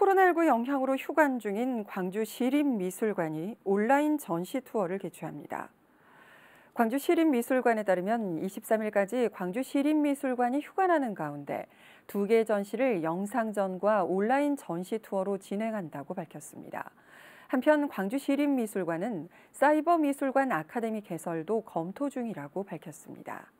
코로나19 영향으로 휴관 중인 광주 시립미술관이 온라인 전시 투어를 개최합니다. 광주 시립미술관에 따르면 23일까지 광주 시립미술관이 휴관하는 가운데 두 개 전시를 영상전과 온라인 전시 투어로 진행한다고 밝혔습니다. 한편 광주 시립미술관은 사이버미술관 아카데미 개설도 검토 중이라고 밝혔습니다.